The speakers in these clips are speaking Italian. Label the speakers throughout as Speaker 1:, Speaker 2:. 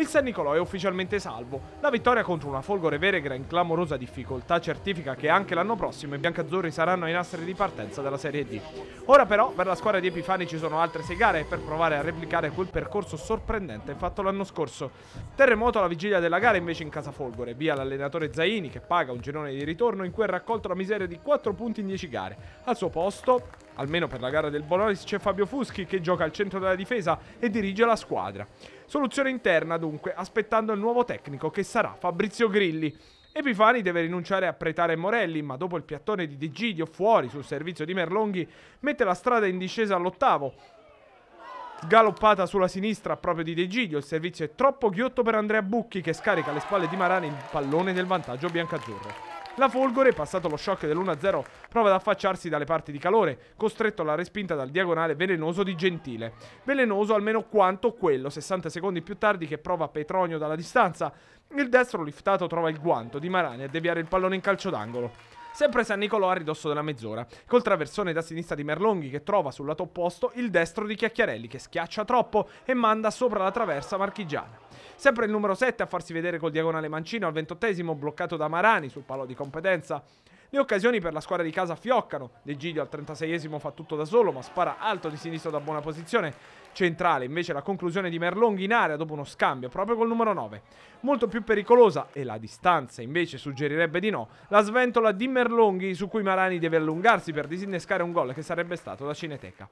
Speaker 1: il San Nicolò è ufficialmente salvo. La vittoria contro una Folgore Veregra in clamorosa difficoltà certifica che anche l'anno prossimo i biancazzurri saranno ai nastri di partenza della Serie D. Ora però per la squadra di Epifani ci sono altre 6 gare per provare a replicare quel percorso sorprendente fatto l'anno scorso. Terremoto alla vigilia della gara invece in casa Folgore, via l'allenatore Zaini che paga un girone di ritorno in cui ha raccolto la miseria di 4 punti in 10 gare. Al suo posto Almeno per la gara del Boloris c'è Fabio Fuschi che gioca al centro della difesa e dirige la squadra. Soluzione interna dunque, aspettando il nuovo tecnico che sarà Fabrizio Grilli. Epifani deve rinunciare a Pretare Morelli, ma dopo il piattone di De Degidio fuori sul servizio di Merlonghi mette la strada in discesa all'ottavo. Galoppata sulla sinistra proprio di De Degidio, il servizio è troppo ghiotto per Andrea Bucchi che scarica alle spalle di Marani il pallone del vantaggio biancazzurro. La Folgore, passato lo shock dell'1-0, prova ad affacciarsi dalle parti di calore, costretto alla respinta dal diagonale velenoso di Gentile. Velenoso almeno quanto quello, 60 secondi più tardi, che prova Petronio dalla distanza. Il destro liftato trova il guanto di Marani a deviare il pallone in calcio d'angolo sempre San Nicolò a ridosso della mezz'ora, col traversone da sinistra di Merlonghi che trova sul lato opposto il destro di Chiacchiarelli che schiaccia troppo e manda sopra la traversa marchigiana. Sempre il numero 7 a farsi vedere col diagonale mancino al ventottesimo, bloccato da Marani sul palo di competenza. Le occasioni per la squadra di casa fioccano. De Giglio al 36esimo fa tutto da solo, ma spara alto di sinistro da buona posizione centrale, invece la conclusione di Merlonghi in area dopo uno scambio proprio col numero 9. Molto più pericolosa, e la distanza invece suggerirebbe di no, la sventola di Merlonghi su cui Marani deve allungarsi per disinnescare un gol che sarebbe stato da Cineteca.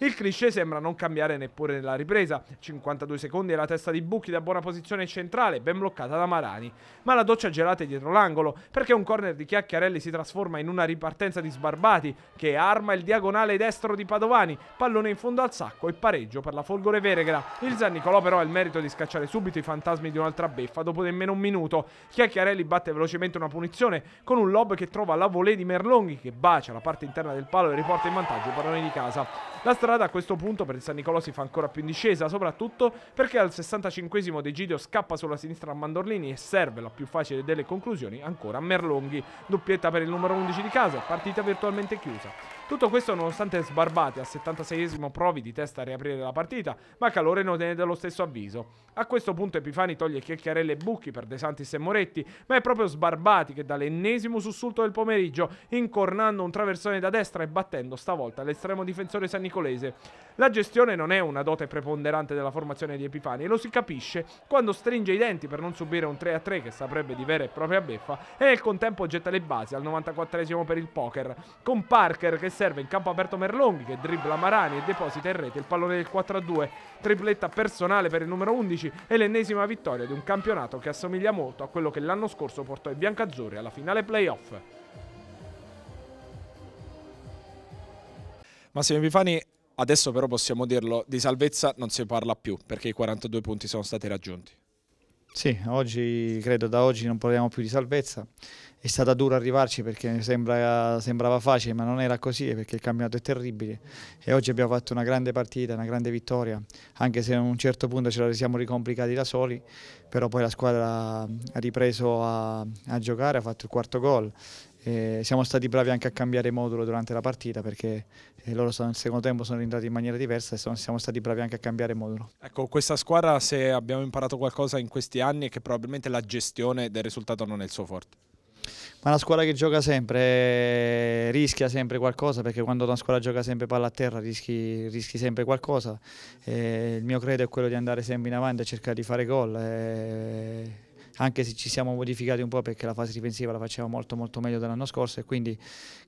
Speaker 1: Il cliché sembra non cambiare neppure nella ripresa, 52 secondi e la testa di Bucchi da buona posizione centrale, ben bloccata da Marani, ma la doccia gelata è dietro l'angolo, perché un corner di Chiacchiarelli si trasforma in una ripartenza di sbarbati che arma il diagonale destro di Padovani, pallone in fondo al sacco e pareggio per la Folgore Veregra. Il Zannicolo però ha il merito di scacciare subito i fantasmi di un'altra beffa dopo nemmeno un minuto. Chiacchiarelli batte velocemente una punizione con un lob che trova la volée di Merlonghi che bacia la parte interna del palo e riporta in vantaggio i padroni di casa. La strada a questo punto per il San Nicolò si fa ancora più in discesa, soprattutto perché al 65 De Gidio scappa sulla sinistra a Mandorlini e serve la più facile delle conclusioni ancora a Merlonghi. Doppietta per il numero 11 di casa, partita virtualmente chiusa. Tutto questo nonostante sbarbati al 76 provi di testa a riaprire la partita, ma Calore non è dello stesso avviso. A questo punto Epifani toglie Chiacchiarelle e Bucchi per De Santis e Moretti, ma è proprio Sbarbati che dall'ennesimo sussulto del pomeriggio, incornando un traversone da destra e battendo stavolta l'estremo difensore san nicolese. La gestione non è una dote preponderante della formazione di Epifani e lo si capisce quando stringe i denti per non subire un 3-3 che saprebbe di vera e propria beffa e nel contempo getta le basi al 94 per il poker, con Parker che serve in campo aperto Merlonghi che dribbla Marani e deposita in rete il pallone del 4-2. Tripletta personale per il numero 11 e l'ennesima vittoria di un campionato che assomiglia molto a quello che l'anno scorso portò i biancazzurri alla finale playoff. Massimo Epifani Adesso però possiamo dirlo, di salvezza non si parla più perché i 42 punti sono stati raggiunti.
Speaker 2: Sì, oggi credo da oggi non parliamo più di salvezza. È stata dura arrivarci perché sembra, sembrava facile, ma non era così perché il campionato è terribile. E oggi abbiamo fatto una grande partita, una grande vittoria, anche se a un certo punto ce la siamo ricomplicati da soli, però poi la squadra ha ripreso a, a giocare, ha fatto il quarto gol eh, siamo stati bravi anche a cambiare modulo durante la partita perché eh, loro sono, nel secondo tempo sono rientrati in maniera diversa e sono, siamo stati bravi anche a cambiare modulo.
Speaker 1: Ecco, questa squadra se abbiamo imparato qualcosa in questi anni è che probabilmente la gestione del risultato non è il suo forte.
Speaker 2: Ma la squadra che gioca sempre, eh, rischia sempre qualcosa, perché quando una squadra gioca sempre palla a terra rischi, rischi sempre qualcosa. E eh, il mio credo è quello di andare sempre in avanti e cercare di fare gol. E anche se ci siamo modificati un po' perché la fase difensiva la facevamo molto molto meglio dell'anno scorso e quindi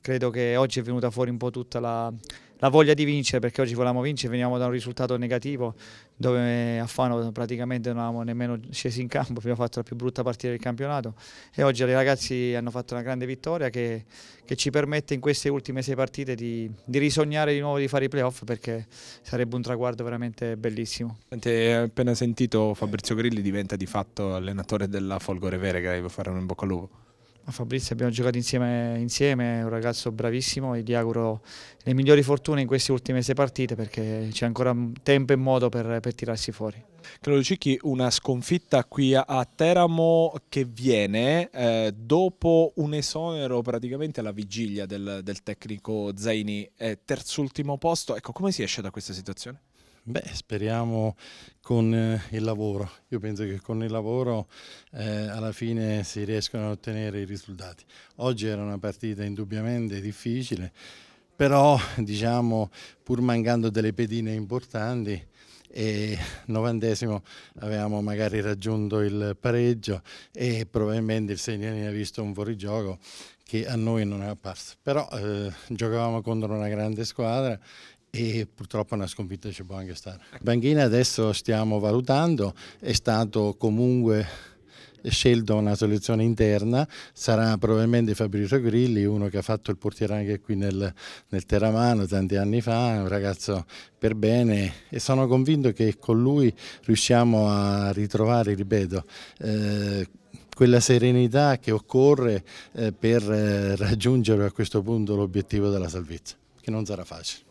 Speaker 2: credo che oggi è venuta fuori un po' tutta la la voglia di vincere perché oggi volevamo vincere, veniamo da un risultato negativo dove a Fano praticamente non avevamo nemmeno scesi in campo, abbiamo fatto la più brutta partita del campionato e oggi i ragazzi hanno fatto una grande vittoria che, che ci permette in queste ultime sei partite di, di, risognare di nuovo di fare i playoff perché sarebbe un traguardo veramente bellissimo.
Speaker 1: Senti, appena sentito Fabrizio Grilli diventa di fatto allenatore della Folgore Vere che Veregrave, fare un bocca al lupo.
Speaker 2: Fabrizio abbiamo giocato insieme, insieme, è un ragazzo bravissimo e gli auguro le migliori fortune in queste ultime sei partite perché c'è ancora tempo e modo per, per tirarsi fuori. Claudio Cicchi, una
Speaker 1: sconfitta qui a Teramo che viene eh, dopo un esonero praticamente alla vigilia del, del tecnico Zaini, eh, terzultimo posto, ecco come
Speaker 3: si esce da questa situazione? Beh, speriamo con eh, il lavoro. Io penso che con il lavoro eh, alla fine si riescano a ottenere i risultati. Oggi era una partita indubbiamente difficile, però diciamo pur mancando delle pedine importanti e novantesimo avevamo magari raggiunto il pareggio e probabilmente il Segnani ha visto un fuorigioco che a noi non è apparso. Però eh, giocavamo contro una grande squadra e purtroppo una sconfitta ci può anche stare. Banchina adesso stiamo valutando, è stato comunque scelto una soluzione interna, sarà probabilmente Fabrizio Grilli, uno che ha fatto il portiere anche qui nel, nel Terramano tanti anni fa, un ragazzo per bene e sono convinto che con lui riusciamo a ritrovare, ripeto, eh, quella serenità che occorre eh, per eh, raggiungere a questo punto l'obiettivo della salvezza, che non sarà facile.